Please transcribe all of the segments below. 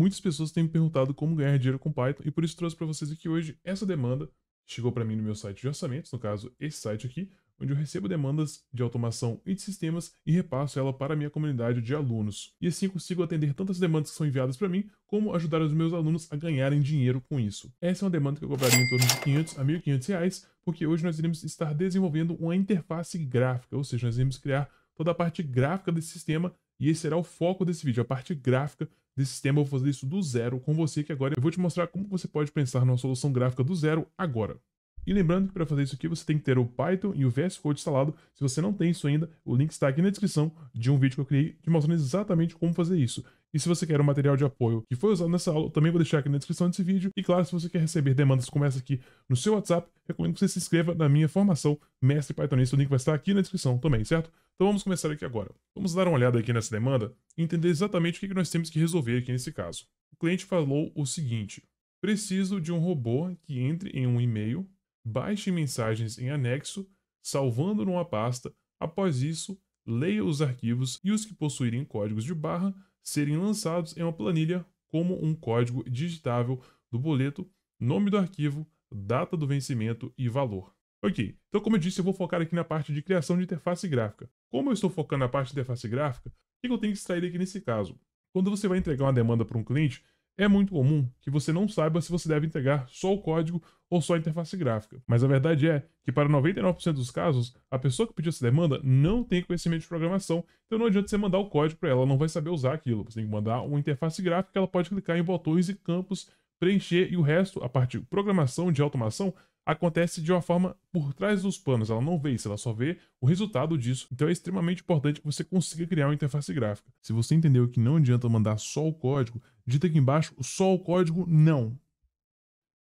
Muitas pessoas têm me perguntado como ganhar dinheiro com Python e por isso trouxe para vocês aqui hoje essa demanda. Chegou para mim no meu site de orçamentos, no caso esse site aqui, onde eu recebo demandas de automação e de sistemas e repasso ela para a minha comunidade de alunos. E assim consigo atender tantas demandas que são enviadas para mim, como ajudar os meus alunos a ganharem dinheiro com isso. Essa é uma demanda que eu cobraria em torno de 500 a 1.500 reais, porque hoje nós iremos estar desenvolvendo uma interface gráfica, ou seja, nós iremos criar toda a parte gráfica desse sistema e esse será o foco desse vídeo, a parte gráfica desse sistema, eu vou fazer isso do zero com você que agora eu vou te mostrar como você pode pensar numa solução gráfica do zero agora. E lembrando que para fazer isso aqui você tem que ter o Python e o VS Code instalado. Se você não tem isso ainda, o link está aqui na descrição de um vídeo que eu criei te mostrando exatamente como fazer isso. E se você quer o material de apoio que foi usado nessa aula, também vou deixar aqui na descrição desse vídeo. E claro, se você quer receber demandas como essa aqui no seu WhatsApp, recomendo que você se inscreva na minha formação Mestre Pythonista. O link vai estar aqui na descrição também, certo? Então vamos começar aqui agora. Vamos dar uma olhada aqui nessa demanda e entender exatamente o que nós temos que resolver aqui nesse caso. O cliente falou o seguinte. Preciso de um robô que entre em um e-mail, baixe mensagens em anexo, salvando numa pasta, após isso, leia os arquivos e os que possuírem códigos de barra serem lançados em uma planilha como um código digitável do boleto, nome do arquivo, data do vencimento e valor. Ok, então como eu disse, eu vou focar aqui na parte de criação de interface gráfica. Como eu estou focando na parte de interface gráfica, o que eu tenho que extrair aqui nesse caso? Quando você vai entregar uma demanda para um cliente, é muito comum que você não saiba se você deve entregar só o código ou só a interface gráfica. Mas a verdade é que, para 99% dos casos, a pessoa que pediu essa demanda não tem conhecimento de programação, então não adianta você mandar o código para ela, ela não vai saber usar aquilo. Você tem que mandar uma interface gráfica, ela pode clicar em botões e campos, preencher, e o resto, a parte de programação de automação, acontece de uma forma por trás dos panos, ela não vê isso, ela só vê o resultado disso. Então é extremamente importante que você consiga criar uma interface gráfica. Se você entendeu que não adianta mandar só o código, digita aqui embaixo só o código não.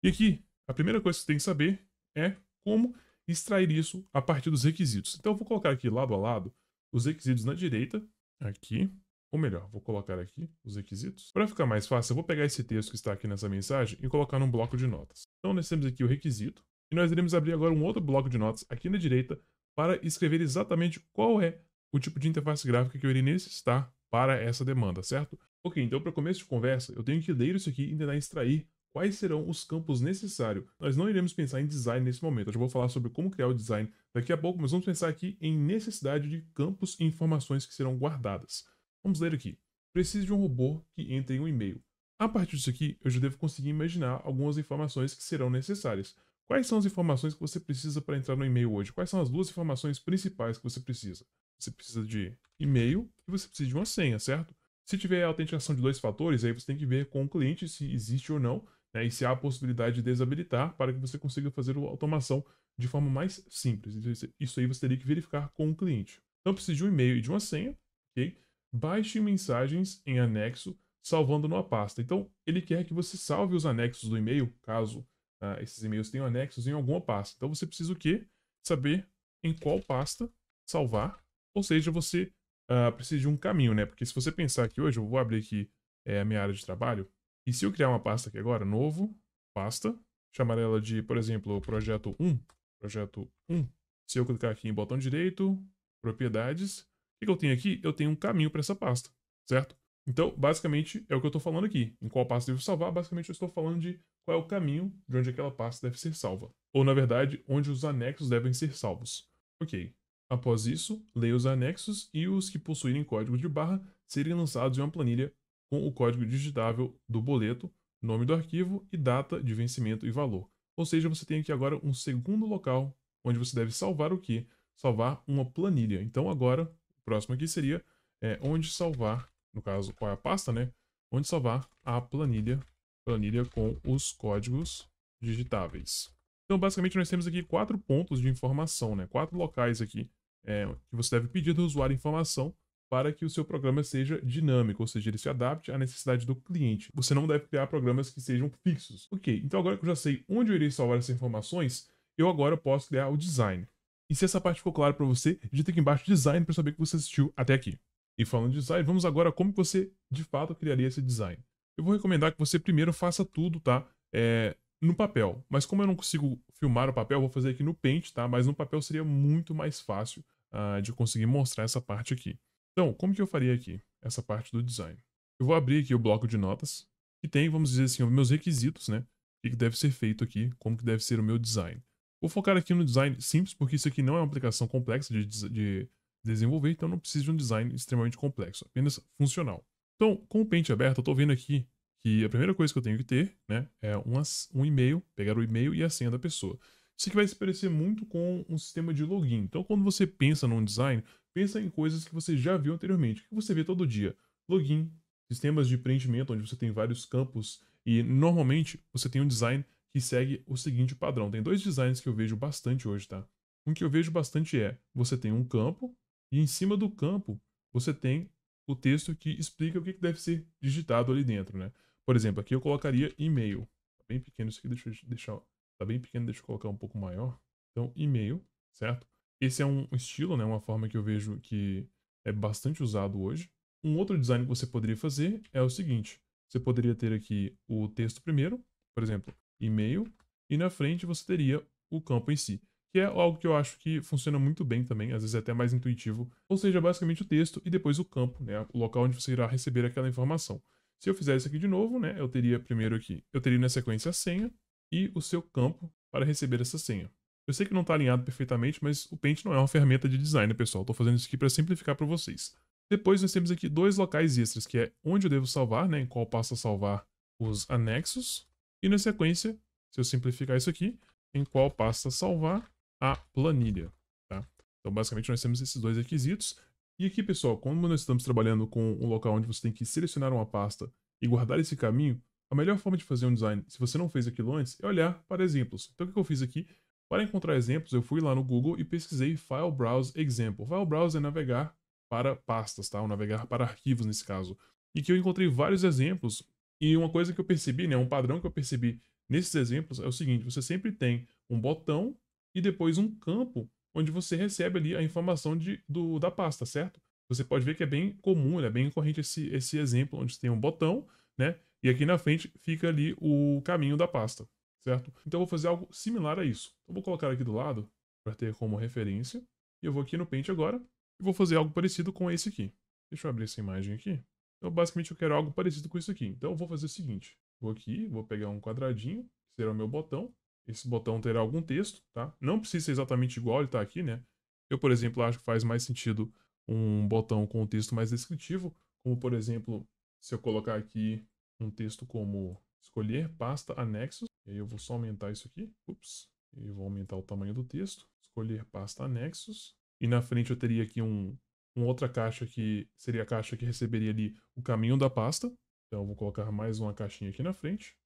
E aqui, a primeira coisa que você tem que saber é como extrair isso a partir dos requisitos. Então eu vou colocar aqui lado a lado os requisitos na direita, aqui, ou melhor, vou colocar aqui os requisitos. Para ficar mais fácil, eu vou pegar esse texto que está aqui nessa mensagem e colocar num bloco de notas. Então nós temos aqui o requisito, e nós iremos abrir agora um outro bloco de notas aqui na direita para escrever exatamente qual é o tipo de interface gráfica que eu irei necessitar para essa demanda, certo? Ok, então para começo de conversa, eu tenho que ler isso aqui e tentar extrair quais serão os campos necessários. Nós não iremos pensar em design nesse momento, eu já vou falar sobre como criar o design daqui a pouco, mas vamos pensar aqui em necessidade de campos e informações que serão guardadas. Vamos ler aqui. Preciso de um robô que entre em um e-mail. A partir disso aqui, eu já devo conseguir imaginar algumas informações que serão necessárias. Quais são as informações que você precisa para entrar no e-mail hoje? Quais são as duas informações principais que você precisa? Você precisa de e-mail e você precisa de uma senha, certo? Se tiver autenticação de dois fatores, aí você tem que ver com o cliente se existe ou não, né, e se há a possibilidade de desabilitar para que você consiga fazer a automação de forma mais simples. Então, isso aí você teria que verificar com o cliente. Então precisa de um e-mail e de uma senha, ok? Baixe mensagens em anexo, salvando numa pasta. Então ele quer que você salve os anexos do e-mail, caso uh, esses e-mails têm anexos em alguma pasta. Então você precisa o quê? Saber em qual pasta salvar, ou seja, você uh, precisa de um caminho, né? Porque se você pensar que hoje eu vou abrir aqui é, a minha área de trabalho, e se eu criar uma pasta aqui agora, novo, pasta, chamar ela de, por exemplo, projeto 1, projeto 1, se eu clicar aqui em botão direito, propriedades, o que, que eu tenho aqui? Eu tenho um caminho para essa pasta, certo? Então, basicamente, é o que eu estou falando aqui. Em qual pasta devo salvar? Basicamente, eu estou falando de qual é o caminho de onde aquela pasta deve ser salva. Ou, na verdade, onde os anexos devem ser salvos. Ok. Após isso, leia os anexos e os que possuírem código de barra serem lançados em uma planilha com o código digitável do boleto, nome do arquivo e data de vencimento e valor. Ou seja, você tem aqui agora um segundo local onde você deve salvar o que? Salvar uma planilha. Então agora, o próximo aqui seria é, onde salvar no caso, qual é a pasta, né? Onde salvar a planilha, planilha com os códigos digitáveis. Então, basicamente, nós temos aqui quatro pontos de informação, né? Quatro locais aqui é, que você deve pedir do usuário informação para que o seu programa seja dinâmico, ou seja, ele se adapte à necessidade do cliente. Você não deve criar programas que sejam fixos. Ok, então agora que eu já sei onde eu irei salvar essas informações, eu agora posso criar o design. E se essa parte ficou clara para você, digita aqui embaixo design para saber que você assistiu até aqui. E falando de design, vamos agora como você de fato criaria esse design. Eu vou recomendar que você primeiro faça tudo, tá? É, no papel. Mas como eu não consigo filmar o papel, vou fazer aqui no Paint, tá? Mas no papel seria muito mais fácil uh, de conseguir mostrar essa parte aqui. Então, como que eu faria aqui essa parte do design? Eu vou abrir aqui o bloco de notas, que tem, vamos dizer assim, os meus requisitos, né? O que deve ser feito aqui, como que deve ser o meu design. Vou focar aqui no design simples, porque isso aqui não é uma aplicação complexa de, de desenvolver, então não precisa de um design extremamente complexo, apenas funcional. Então, com o Paint aberto, eu estou vendo aqui que a primeira coisa que eu tenho que ter né, é umas, um e-mail, pegar o e-mail e a senha da pessoa. Isso aqui vai se parecer muito com um sistema de login. Então, quando você pensa num design, pensa em coisas que você já viu anteriormente, que você vê todo dia. Login, sistemas de preenchimento, onde você tem vários campos e normalmente você tem um design que segue o seguinte padrão. Tem dois designs que eu vejo bastante hoje, tá? Um que eu vejo bastante é, você tem um campo, e em cima do campo, você tem o texto que explica o que deve ser digitado ali dentro, né? Por exemplo, aqui eu colocaria e-mail. Tá bem pequeno isso aqui, deixa eu deixar. Tá bem pequeno, deixa eu colocar um pouco maior. Então, e-mail, certo? Esse é um estilo, né? Uma forma que eu vejo que é bastante usado hoje. Um outro design que você poderia fazer é o seguinte: você poderia ter aqui o texto primeiro, por exemplo, e-mail, e na frente você teria o campo em si que é algo que eu acho que funciona muito bem também, às vezes é até mais intuitivo. Ou seja, basicamente o texto e depois o campo, né, o local onde você irá receber aquela informação. Se eu fizer isso aqui de novo, né, eu teria primeiro aqui, eu teria na sequência a senha e o seu campo para receber essa senha. Eu sei que não está alinhado perfeitamente, mas o Paint não é uma ferramenta de design, pessoal. Estou fazendo isso aqui para simplificar para vocês. Depois nós temos aqui dois locais extras, que é onde eu devo salvar, né, em qual passo salvar os anexos. E na sequência, se eu simplificar isso aqui, em qual pasta salvar a planilha. Tá? Então, basicamente, nós temos esses dois requisitos. E aqui, pessoal, como nós estamos trabalhando com um local onde você tem que selecionar uma pasta e guardar esse caminho, a melhor forma de fazer um design, se você não fez aquilo antes, é olhar para exemplos. Então, o que eu fiz aqui? Para encontrar exemplos, eu fui lá no Google e pesquisei File Browse Example. File Browse é navegar para pastas, tá? Ou navegar para arquivos, nesse caso. E que eu encontrei vários exemplos. E uma coisa que eu percebi, né? Um padrão que eu percebi nesses exemplos é o seguinte: você sempre tem um botão e depois um campo onde você recebe ali a informação de, do, da pasta, certo? Você pode ver que é bem comum, é bem corrente esse, esse exemplo, onde você tem um botão, né? E aqui na frente fica ali o caminho da pasta, certo? Então eu vou fazer algo similar a isso. vou colocar aqui do lado, para ter como referência. E eu vou aqui no Paint agora, e vou fazer algo parecido com esse aqui. Deixa eu abrir essa imagem aqui. Então, basicamente, eu quero algo parecido com isso aqui. Então, eu vou fazer o seguinte. Vou aqui, vou pegar um quadradinho, que será o meu botão, esse botão terá algum texto, tá? Não precisa ser exatamente igual ele está aqui, né? Eu, por exemplo, acho que faz mais sentido um botão com um texto mais descritivo, como, por exemplo, se eu colocar aqui um texto como escolher pasta anexos, e aí eu vou só aumentar isso aqui, ups, e vou aumentar o tamanho do texto, escolher pasta anexos, e na frente eu teria aqui um, uma outra caixa que seria a caixa que receberia ali o caminho da pasta, então eu vou colocar mais uma caixinha aqui na frente,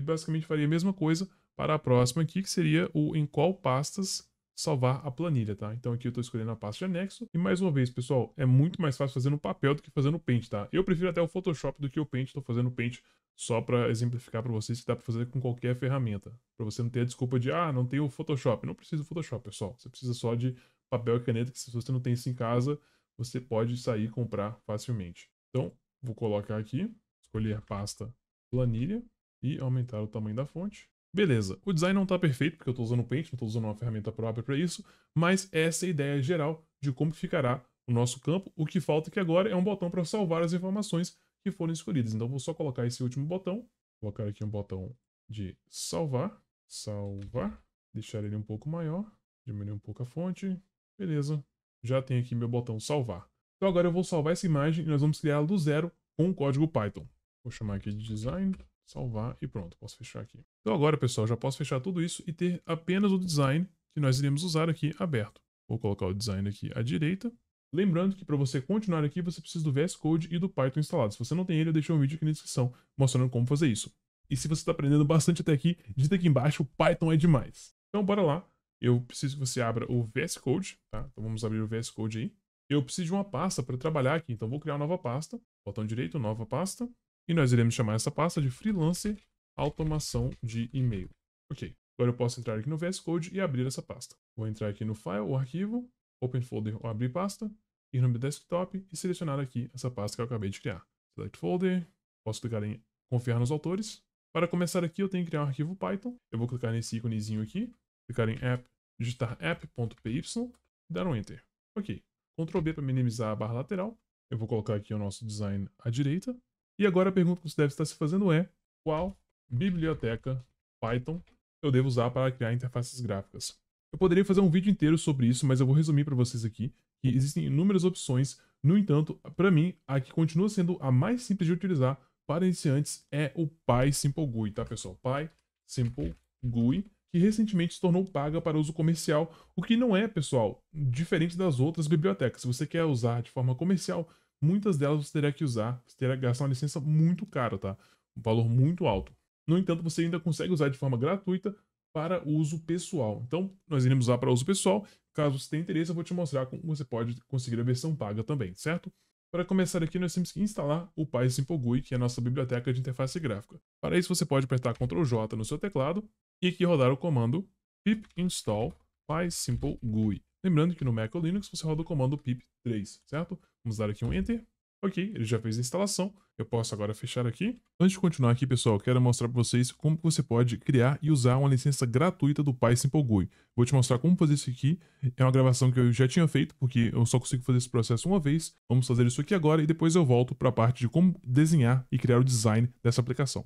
e basicamente faria a mesma coisa para a próxima aqui, que seria o em qual pastas salvar a planilha, tá? Então aqui eu estou escolhendo a pasta de anexo. E mais uma vez, pessoal, é muito mais fácil fazer no papel do que fazer no Paint, tá? Eu prefiro até o Photoshop do que o Paint, estou fazendo o Paint só para exemplificar para vocês que dá para fazer com qualquer ferramenta. Para você não ter a desculpa de, ah, não tem o Photoshop. Não precisa do Photoshop, pessoal. Você precisa só de papel e caneta, que se você não tem isso em casa, você pode sair e comprar facilmente. Então, vou colocar aqui, escolher a pasta planilha e aumentar o tamanho da fonte. Beleza, o design não está perfeito, porque eu estou usando o Paint, não estou usando uma ferramenta própria para isso, mas é essa é a ideia geral de como ficará o nosso campo. O que falta aqui agora é um botão para salvar as informações que foram escolhidas. Então vou só colocar esse último botão, colocar aqui um botão de salvar, salvar, deixar ele um pouco maior, diminuir um pouco a fonte, beleza. Já tem aqui meu botão salvar. Então agora eu vou salvar essa imagem e nós vamos criá-la do zero com o código Python. Vou chamar aqui de design salvar e pronto, posso fechar aqui. Então agora, pessoal, já posso fechar tudo isso e ter apenas o design que nós iremos usar aqui aberto. Vou colocar o design aqui à direita. Lembrando que para você continuar aqui, você precisa do VS Code e do Python instalado. Se você não tem ele, eu deixei um vídeo aqui na descrição mostrando como fazer isso. E se você está aprendendo bastante até aqui, digita aqui embaixo, o Python é demais. Então bora lá. Eu preciso que você abra o VS Code, tá? Então vamos abrir o VS Code aí. Eu preciso de uma pasta para trabalhar aqui, então vou criar uma nova pasta. Botão direito, nova pasta. E nós iremos chamar essa pasta de freelance automação de e-mail. Ok. Agora eu posso entrar aqui no VS Code e abrir essa pasta. Vou entrar aqui no File o Arquivo, Open Folder ou Abrir Pasta, ir no meu desktop e selecionar aqui essa pasta que eu acabei de criar. Select Folder, posso clicar em Confiar nos autores. Para começar aqui, eu tenho que criar um arquivo Python. Eu vou clicar nesse íconezinho aqui, clicar em App, digitar app.py e dar um Enter. Ok. Ctrl B para minimizar a barra lateral. Eu vou colocar aqui o nosso design à direita. E agora a pergunta que você deve estar se fazendo é: qual biblioteca Python eu devo usar para criar interfaces gráficas? Eu poderia fazer um vídeo inteiro sobre isso, mas eu vou resumir para vocês aqui que existem inúmeras opções. No entanto, para mim, a que continua sendo a mais simples de utilizar para iniciantes é o PySimpleGUI, tá, pessoal? PySimpleGUI, que recentemente se tornou paga para uso comercial, o que não é, pessoal, diferente das outras bibliotecas. Se você quer usar de forma comercial, muitas delas você terá que usar, você terá que gastar uma licença muito cara, tá? Um valor muito alto. No entanto, você ainda consegue usar de forma gratuita para uso pessoal. Então, nós iremos usar para uso pessoal. Caso você tenha interesse, eu vou te mostrar como você pode conseguir a versão paga também, certo? Para começar aqui, nós temos que instalar o PySimpleGui, que é a nossa biblioteca de interface gráfica. Para isso, você pode apertar Ctrl J no seu teclado e aqui rodar o comando pip install PySimpleGui. Lembrando que no Mac ou Linux você roda o comando pip3, certo? Vamos dar aqui um Enter. Ok, ele já fez a instalação. Eu posso agora fechar aqui. Antes de continuar aqui, pessoal, quero mostrar para vocês como você pode criar e usar uma licença gratuita do PySimpleGui. Vou te mostrar como fazer isso aqui. É uma gravação que eu já tinha feito, porque eu só consigo fazer esse processo uma vez. Vamos fazer isso aqui agora e depois eu volto para a parte de como desenhar e criar o design dessa aplicação.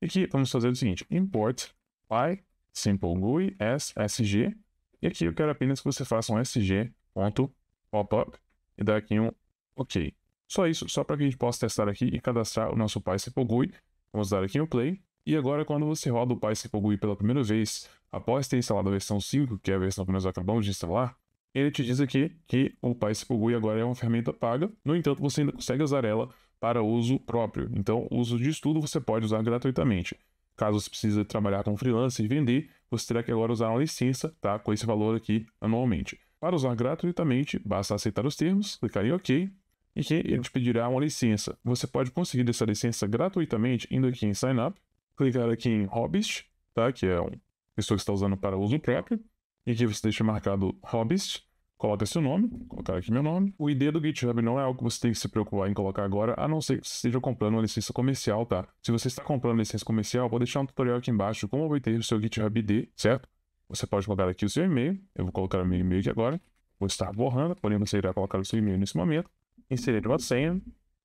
E aqui vamos fazer o seguinte, import PySimpleGui SSG e aqui eu quero apenas que você faça um sg.popup e dar aqui um OK. Só isso, só para que a gente possa testar aqui e cadastrar o nosso PySQL GUI. Vamos dar aqui no play. E agora, quando você roda o PySQL GUI pela primeira vez, após ter instalado a versão 5, que é a versão que nós acabamos de instalar, ele te diz aqui que o PySQL GUI agora é uma ferramenta paga, no entanto, você ainda consegue usar ela para uso próprio. Então, o uso de estudo você pode usar gratuitamente. Caso você precise trabalhar com freelancer e vender, você terá que agora usar uma licença, tá? Com esse valor aqui anualmente. Para usar gratuitamente, basta aceitar os termos, clicar em OK e que ele te pedirá uma licença. Você pode conseguir essa licença gratuitamente indo aqui em Sign Up, clicar aqui em Hobbies, tá? Que é uma pessoa que está usando para uso próprio e que você deixa marcado Hobbies. Coloca seu nome, colocar aqui meu nome. O ID do GitHub não é algo que você tem que se preocupar em colocar agora, a não ser que você esteja comprando uma licença comercial, tá? Se você está comprando licença comercial, vou deixar um tutorial aqui embaixo como obter o seu GitHub ID, certo? Você pode colocar aqui o seu e-mail, eu vou colocar o meu e-mail aqui agora. Vou estar borrando, porém você irá colocar o seu e-mail nesse momento. Inserir uma senha,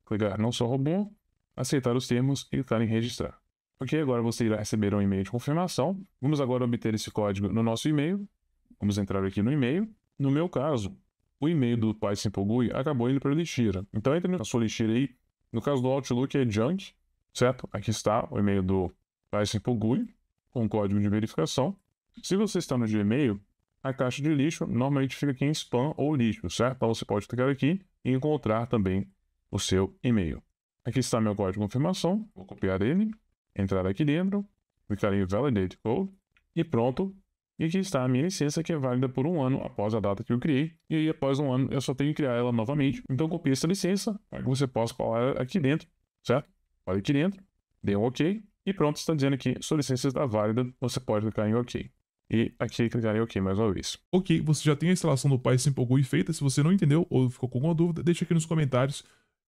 clicar não sou robô, aceitar os termos e clicar em registrar. Ok, agora você irá receber um e-mail de confirmação. Vamos agora obter esse código no nosso e-mail. Vamos entrar aqui no e-mail no meu caso, o e-mail do Pai Simpogui acabou indo para a lixeira. Então entre na sua lixeira aí. No caso do Outlook é junk, certo? Aqui está o e-mail do Pai Simpogui com código de verificação. Se você está no Gmail, a caixa de lixo normalmente fica aqui em spam ou lixo, certo? Então você pode clicar aqui e encontrar também o seu e-mail. Aqui está meu código de confirmação, vou copiar ele, entrar aqui dentro, clicar em Validate Code e pronto, e aqui está a minha licença, que é válida por um ano após a data que eu criei. E aí, após um ano, eu só tenho que criar ela novamente. Então, copie essa licença, para que você possa colar aqui dentro, certo? Olha aqui dentro, dê um OK. E pronto, está dizendo que sua licença está válida, você pode clicar em OK. E aqui clicar em OK mais uma vez. Ok, você já tem a instalação do Python Pogui feita. Se você não entendeu ou ficou com alguma dúvida, deixa aqui nos comentários.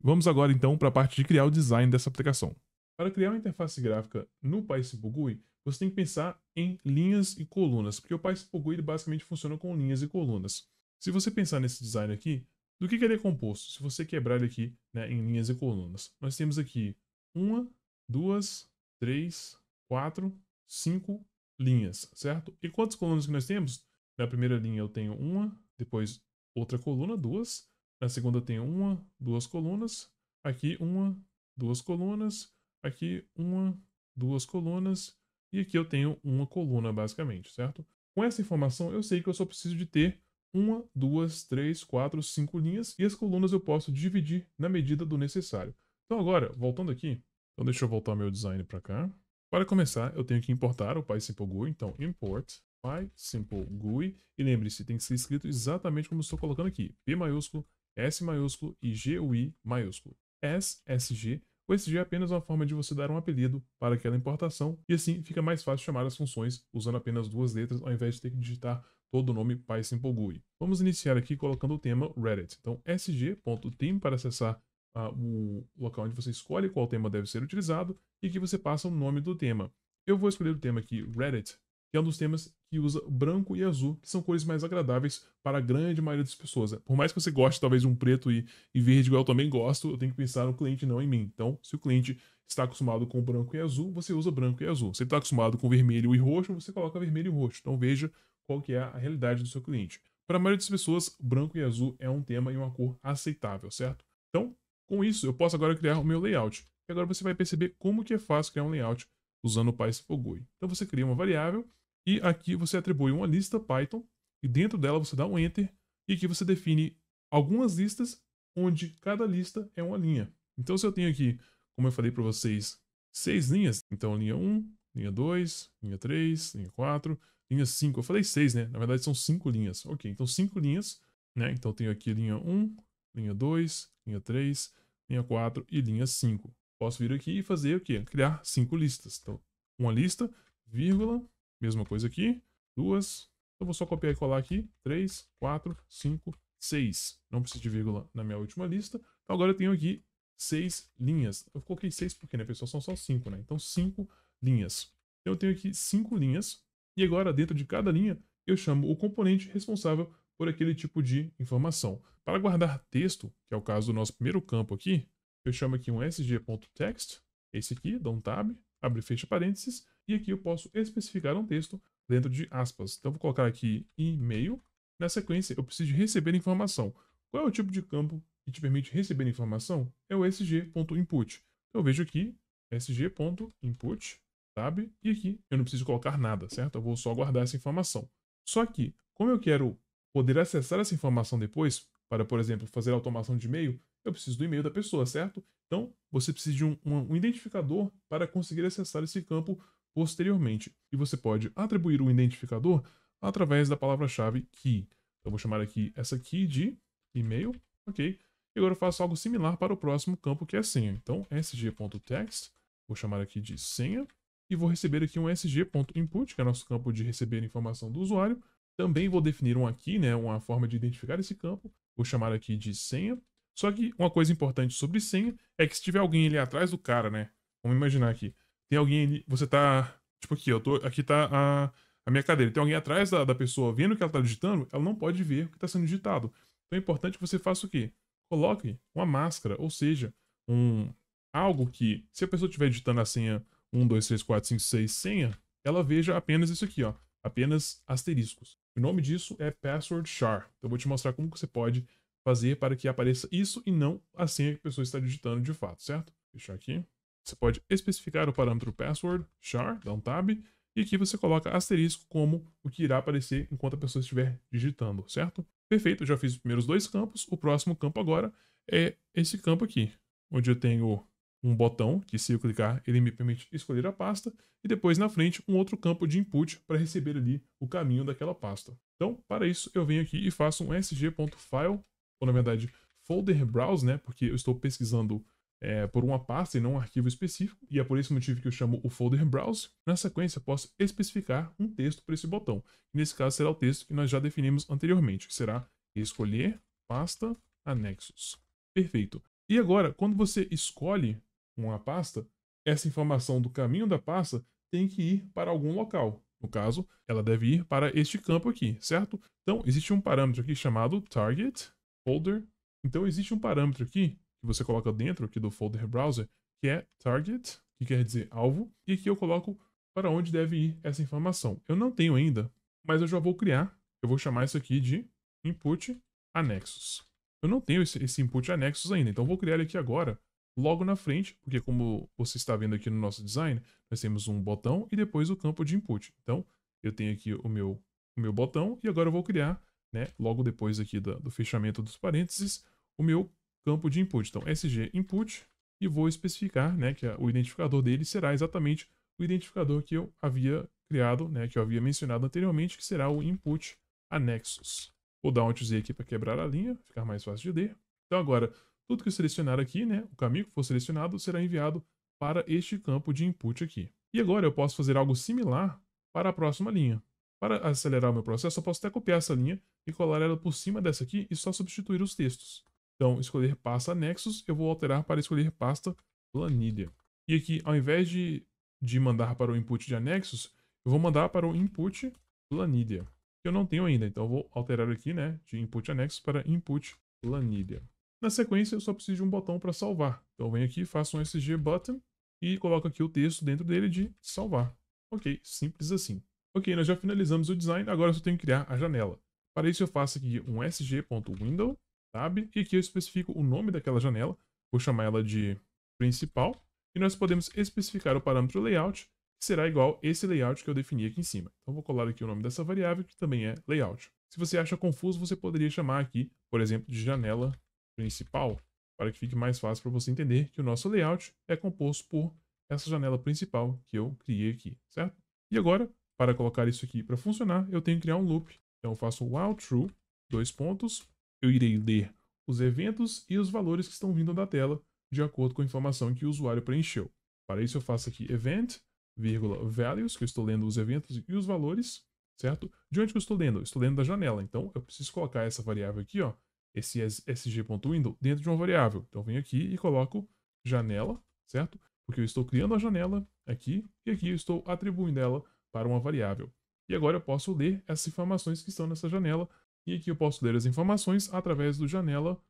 Vamos agora então para a parte de criar o design dessa aplicação. Para criar uma interface gráfica no Paisipo GUI, você tem que pensar em linhas e colunas, porque o Paisipo GUI basicamente funciona com linhas e colunas. Se você pensar nesse design aqui, do que, que ele é composto? Se você quebrar ele aqui né, em linhas e colunas, nós temos aqui uma, duas, três, quatro, cinco linhas, certo? E quantas colunas que nós temos? Na primeira linha eu tenho uma, depois outra coluna, duas. Na segunda eu tenho uma, duas colunas. Aqui uma, duas colunas aqui uma, duas colunas, e aqui eu tenho uma coluna, basicamente, certo? Com essa informação, eu sei que eu só preciso de ter uma, duas, três, quatro, cinco linhas, e as colunas eu posso dividir na medida do necessário. Então agora, voltando aqui, então deixa eu voltar meu design para cá. Para começar, eu tenho que importar o PySimpleGUI, então import PySimpleGUI, e lembre-se, tem que ser escrito exatamente como estou colocando aqui, P maiúsculo, S maiúsculo e GUI maiúsculo. S, SG o SG é apenas uma forma de você dar um apelido para aquela importação e assim fica mais fácil chamar as funções usando apenas duas letras ao invés de ter que digitar todo o nome PySimpleGUI. Vamos iniciar aqui colocando o tema Reddit. Então sg.team para acessar ah, o local onde você escolhe qual tema deve ser utilizado e que você passa o nome do tema. Eu vou escolher o tema aqui Reddit que é um dos temas que usa branco e azul, que são cores mais agradáveis para a grande maioria das pessoas. Né? Por mais que você goste, talvez, um preto e, e verde, igual eu também gosto, eu tenho que pensar no cliente, não em mim. Então, se o cliente está acostumado com branco e azul, você usa branco e azul. Se ele está acostumado com vermelho e roxo, você coloca vermelho e roxo. Então, veja qual que é a realidade do seu cliente. Para a maioria das pessoas, branco e azul é um tema e uma cor aceitável, certo? Então, com isso, eu posso agora criar o meu layout. E agora você vai perceber como que é fácil criar um layout usando o PySpogui. Então você cria uma variável e aqui você atribui uma lista Python e dentro dela você dá um enter e aqui você define algumas listas onde cada lista é uma linha. Então se eu tenho aqui, como eu falei para vocês, seis linhas, então linha 1, linha 2, linha 3, linha 4, linha 5. Eu falei seis, né? Na verdade são cinco linhas. OK, então cinco linhas, né? Então eu tenho aqui linha 1, linha 2, linha 3, linha 4 e linha 5 posso vir aqui e fazer o quê? Criar cinco listas. Então, uma lista, vírgula, mesma coisa aqui, duas. Então, eu vou só copiar e colar aqui, três, quatro, cinco, seis. Não preciso de vírgula na minha última lista. Então, agora eu tenho aqui seis linhas. Eu coloquei seis porque, né, pessoal, são só cinco, né? Então, cinco linhas. Então, eu tenho aqui cinco linhas. E agora, dentro de cada linha, eu chamo o componente responsável por aquele tipo de informação. Para guardar texto, que é o caso do nosso primeiro campo aqui, eu chamo aqui um sg.text, esse aqui, dou um tab, abre e fecha parênteses, e aqui eu posso especificar um texto dentro de aspas. Então vou colocar aqui e-mail. Na sequência, eu preciso receber informação. Qual é o tipo de campo que te permite receber informação? É o sg.input. Então eu vejo aqui sg.input, tab, e aqui eu não preciso colocar nada, certo? Eu vou só guardar essa informação. Só que, como eu quero poder acessar essa informação depois, para, por exemplo, fazer automação de e-mail, eu preciso do e-mail da pessoa, certo? Então, você precisa de um, um, um identificador para conseguir acessar esse campo posteriormente. E você pode atribuir o identificador através da palavra-chave key. Então, eu vou chamar aqui essa key de e-mail, ok? E agora eu faço algo similar para o próximo campo, que é senha. Então, sg.text, vou chamar aqui de senha, e vou receber aqui um sg.input, que é nosso campo de receber informação do usuário. Também vou definir um aqui, né, uma forma de identificar esse campo. Vou chamar aqui de senha, só que uma coisa importante sobre senha é que se tiver alguém ali atrás do cara, né? Vamos imaginar aqui. Tem alguém ali, você tá. Tipo aqui, eu tô. Aqui tá a, a minha cadeira. Tem alguém atrás da, da pessoa vendo o que ela tá digitando, ela não pode ver o que tá sendo digitado. Então é importante que você faça o quê? Coloque uma máscara, ou seja, um algo que, se a pessoa estiver digitando a senha 1, 2, 3, 4, 5, 6, senha, ela veja apenas isso aqui, ó. Apenas asteriscos. O nome disso é Password Char. Então eu vou te mostrar como que você pode fazer para que apareça isso e não a assim senha é que a pessoa está digitando de fato, certo? Fechar aqui. Você pode especificar o parâmetro password, char, dá um tab, e aqui você coloca asterisco como o que irá aparecer enquanto a pessoa estiver digitando, certo? Perfeito, já fiz os primeiros dois campos. O próximo campo agora é esse campo aqui, onde eu tenho um botão que se eu clicar ele me permite escolher a pasta e depois na frente um outro campo de input para receber ali o caminho daquela pasta. Então, para isso eu venho aqui e faço um sg.file ou na verdade, folder browse, né? Porque eu estou pesquisando é, por uma pasta e não um arquivo específico, e é por esse motivo que eu chamo o folder browse. Na sequência, posso especificar um texto para esse botão. Nesse caso, será o texto que nós já definimos anteriormente, que será escolher pasta anexos. Perfeito. E agora, quando você escolhe uma pasta, essa informação do caminho da pasta tem que ir para algum local. No caso, ela deve ir para este campo aqui, certo? Então, existe um parâmetro aqui chamado target, folder. Então existe um parâmetro aqui que você coloca dentro aqui do folder browser, que é target, que quer dizer alvo, e aqui eu coloco para onde deve ir essa informação. Eu não tenho ainda, mas eu já vou criar. Eu vou chamar isso aqui de input anexos. Eu não tenho esse, input anexos ainda, então vou criar ele aqui agora, logo na frente, porque como você está vendo aqui no nosso design, nós temos um botão e depois o campo de input. Então, eu tenho aqui o meu, o meu botão e agora eu vou criar né, logo depois aqui do, do fechamento dos parênteses, o meu campo de input. Então, sg input e vou especificar né, que a, o identificador dele será exatamente o identificador que eu havia criado, né, que eu havia mencionado anteriormente, que será o input anexos Vou dar um alt Z aqui para quebrar a linha, ficar mais fácil de ler. Então agora, tudo que eu selecionar aqui, né, o caminho que for selecionado, será enviado para este campo de input aqui. E agora eu posso fazer algo similar para a próxima linha. Para acelerar o meu processo, eu posso até copiar essa linha e colar ela por cima dessa aqui e só substituir os textos. Então, escolher pasta anexos, eu vou alterar para escolher pasta planilha. E aqui, ao invés de, de mandar para o input de anexos, eu vou mandar para o input planilha, que eu não tenho ainda. Então, eu vou alterar aqui, né, de input anexos para input planilha. Na sequência, eu só preciso de um botão para salvar. Então, eu venho aqui, faço um SG button e coloco aqui o texto dentro dele de salvar. Ok, simples assim. Ok, nós já finalizamos o design, agora eu só tenho que criar a janela. Para isso eu faço aqui um sg.window, tab, e aqui eu especifico o nome daquela janela, vou chamar ela de principal, e nós podemos especificar o parâmetro layout, que será igual esse layout que eu defini aqui em cima. Então vou colar aqui o nome dessa variável, que também é layout. Se você acha confuso, você poderia chamar aqui, por exemplo, de janela principal, para que fique mais fácil para você entender que o nosso layout é composto por essa janela principal que eu criei aqui, certo? E agora, para colocar isso aqui para funcionar, eu tenho que criar um loop então eu faço while true, dois pontos, eu irei ler os eventos e os valores que estão vindo da tela de acordo com a informação que o usuário preencheu. Para isso eu faço aqui event, vírgula, values, que eu estou lendo os eventos e os valores, certo? De onde que eu estou lendo? Eu estou lendo da janela, então eu preciso colocar essa variável aqui, ó, esse sg.window, dentro de uma variável. Então eu venho aqui e coloco janela, certo? Porque eu estou criando a janela aqui e aqui eu estou atribuindo ela para uma variável. E agora eu posso ler essas informações que estão nessa janela. E aqui eu posso ler as informações através do janela.read,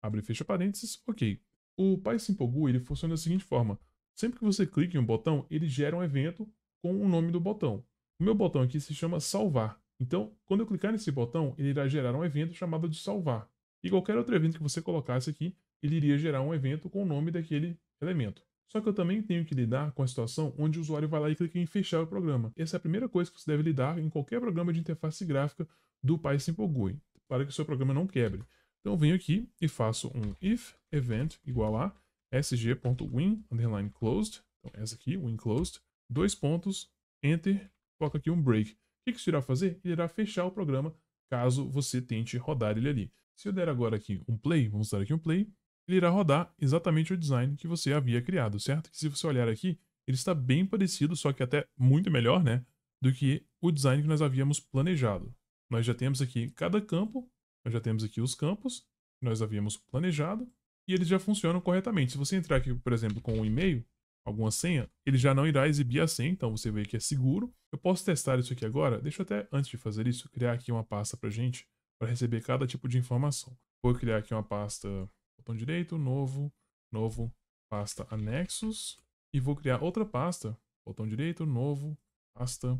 abre e fecha parênteses, ok. O PySimpleGoo ele funciona da seguinte forma. Sempre que você clica em um botão, ele gera um evento com o nome do botão. O meu botão aqui se chama salvar. Então, quando eu clicar nesse botão, ele irá gerar um evento chamado de salvar. E qualquer outro evento que você colocasse aqui, ele iria gerar um evento com o nome daquele elemento. Só que eu também tenho que lidar com a situação onde o usuário vai lá e clica em fechar o programa. Essa é a primeira coisa que você deve lidar em qualquer programa de interface gráfica do PySimpleGUI, para que o seu programa não quebre. Então eu venho aqui e faço um if event igual a sg.win underline closed, então essa aqui, win closed, dois pontos, enter, coloca aqui um break. O que isso irá fazer? Ele irá fechar o programa caso você tente rodar ele ali. Se eu der agora aqui um play, vamos dar aqui um play, ele irá rodar exatamente o design que você havia criado, certo? Que se você olhar aqui, ele está bem parecido, só que até muito melhor, né? Do que o design que nós havíamos planejado. Nós já temos aqui cada campo, nós já temos aqui os campos que nós havíamos planejado e eles já funcionam corretamente. Se você entrar aqui, por exemplo, com um e-mail, alguma senha, ele já não irá exibir a senha, então você vê que é seguro. Eu posso testar isso aqui agora. Deixa eu até, antes de fazer isso, criar aqui uma pasta para gente, para receber cada tipo de informação. Vou criar aqui uma pasta Botão direito, novo, novo, pasta anexos. E vou criar outra pasta. Botão direito, novo, pasta,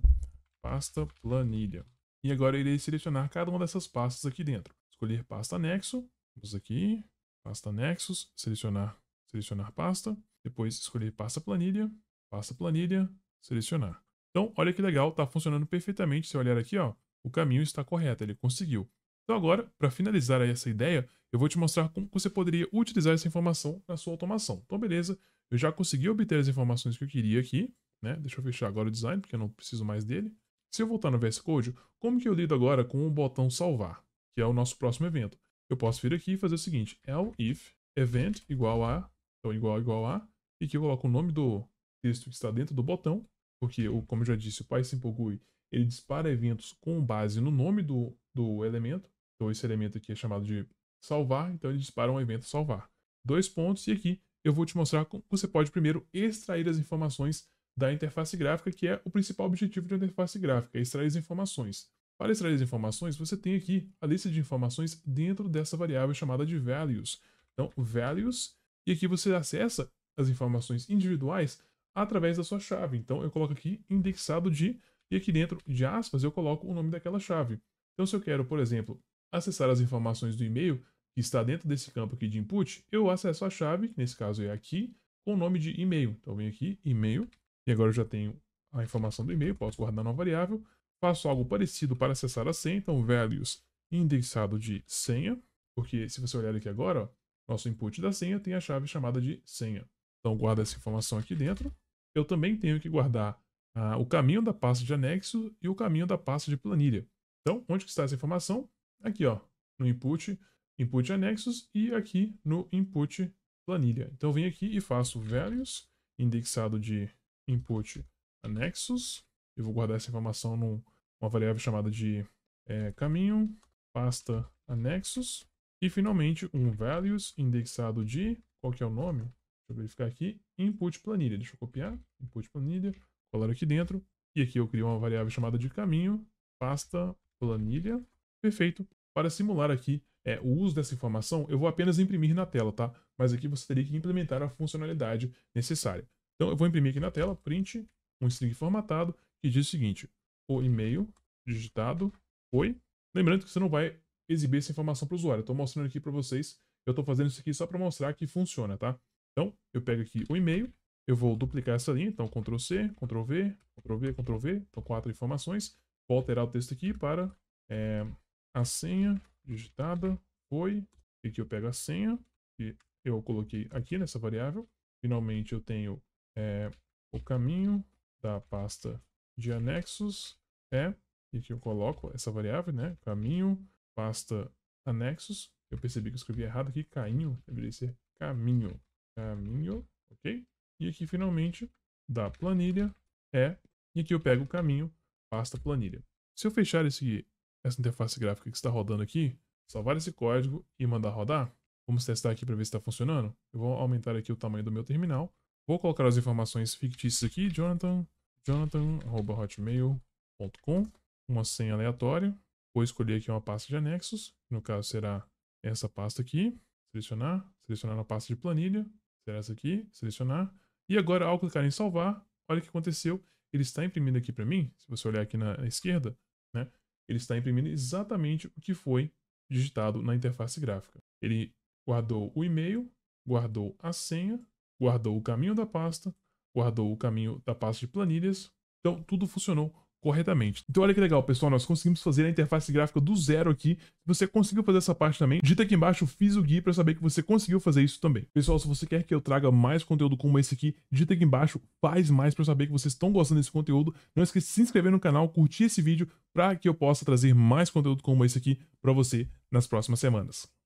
pasta planilha. E agora eu irei selecionar cada uma dessas pastas aqui dentro. Escolher pasta anexo. Vamos aqui, pasta anexos, selecionar, selecionar pasta. Depois escolher pasta planilha, pasta planilha, selecionar. Então, olha que legal, está funcionando perfeitamente. Se eu olhar aqui, ó, o caminho está correto, ele conseguiu. Então agora, para finalizar essa ideia, eu vou te mostrar como você poderia utilizar essa informação na sua automação. Então beleza, eu já consegui obter as informações que eu queria aqui, né? Deixa eu fechar agora o design, porque eu não preciso mais dele. Se eu voltar no VS Code, como que eu lido agora com o botão salvar, que é o nosso próximo evento? Eu posso vir aqui e fazer o seguinte, L if event igual a, então igual igual a, e aqui eu coloco o nome do texto que está dentro do botão, porque, como eu já disse, o PySimpleGUI ele dispara eventos com base no nome do, do elemento, então esse elemento aqui é chamado de salvar, então ele dispara um evento salvar. Dois pontos, e aqui eu vou te mostrar como você pode primeiro extrair as informações da interface gráfica, que é o principal objetivo de uma interface gráfica, é extrair as informações. Para extrair as informações, você tem aqui a lista de informações dentro dessa variável chamada de values. Então, values, e aqui você acessa as informações individuais através da sua chave. Então, eu coloco aqui indexado de, e aqui dentro de aspas eu coloco o nome daquela chave. Então, se eu quero, por exemplo, acessar as informações do e-mail que está dentro desse campo aqui de input, eu acesso a chave, que nesse caso é aqui, com o nome de e-mail. Então eu venho aqui, e-mail, e agora eu já tenho a informação do e-mail, posso guardar na variável. Faço algo parecido para acessar a senha, então values indexado de senha, porque se você olhar aqui agora, ó, nosso input da senha tem a chave chamada de senha. Então guarda essa informação aqui dentro. Eu também tenho que guardar ah, o caminho da pasta de anexo e o caminho da pasta de planilha. Então, onde está essa informação? aqui ó, no input, input anexos e aqui no input planilha. Então eu venho aqui e faço values indexado de input anexos. Eu vou guardar essa informação numa variável chamada de é, caminho, pasta anexos. E finalmente um values indexado de, qual que é o nome? Deixa eu verificar aqui, input planilha. Deixa eu copiar, input planilha, colar aqui dentro. E aqui eu crio uma variável chamada de caminho, pasta planilha. Perfeito. Para simular aqui é, o uso dessa informação, eu vou apenas imprimir na tela, tá? Mas aqui você teria que implementar a funcionalidade necessária. Então eu vou imprimir aqui na tela, print, um string formatado, que diz o seguinte, o e-mail digitado foi. Lembrando que você não vai exibir essa informação para o usuário. Estou mostrando aqui para vocês, eu estou fazendo isso aqui só para mostrar que funciona, tá? Então, eu pego aqui o e-mail, eu vou duplicar essa linha, então Ctrl C, Ctrl V, Ctrl V, Ctrl V, então quatro informações. Vou alterar o texto aqui para é, a senha digitada foi, e aqui eu pego a senha, que eu coloquei aqui nessa variável. Finalmente eu tenho é, o caminho da pasta de anexos é, e aqui eu coloco essa variável, né, caminho, pasta anexos. Eu percebi que eu escrevi errado aqui, cainho, deveria ser caminho, caminho, ok? E aqui finalmente, da planilha é, e aqui eu pego o caminho, pasta planilha. Se eu fechar esse essa interface gráfica que está rodando aqui, salvar esse código e mandar rodar. Vamos testar aqui para ver se está funcionando. Eu vou aumentar aqui o tamanho do meu terminal. Vou colocar as informações fictícias aqui, Jonathan, jonathan.hotmail.com, uma senha aleatória. Vou escolher aqui uma pasta de anexos, no caso será essa pasta aqui, selecionar, selecionar na pasta de planilha, será essa aqui, selecionar. E agora, ao clicar em salvar, olha o que aconteceu. Ele está imprimindo aqui para mim, se você olhar aqui na esquerda, né? ele está imprimindo exatamente o que foi digitado na interface gráfica. Ele guardou o e-mail, guardou a senha, guardou o caminho da pasta, guardou o caminho da pasta de planilhas. Então, tudo funcionou corretamente. Então olha que legal, pessoal, nós conseguimos fazer a interface gráfica do zero aqui. Se você conseguiu fazer essa parte também, digita aqui embaixo, fiz o guia para saber que você conseguiu fazer isso também. Pessoal, se você quer que eu traga mais conteúdo como esse aqui, digita aqui embaixo, faz mais para saber que vocês estão gostando desse conteúdo. Não esqueça de se inscrever no canal, curtir esse vídeo para que eu possa trazer mais conteúdo como esse aqui para você nas próximas semanas.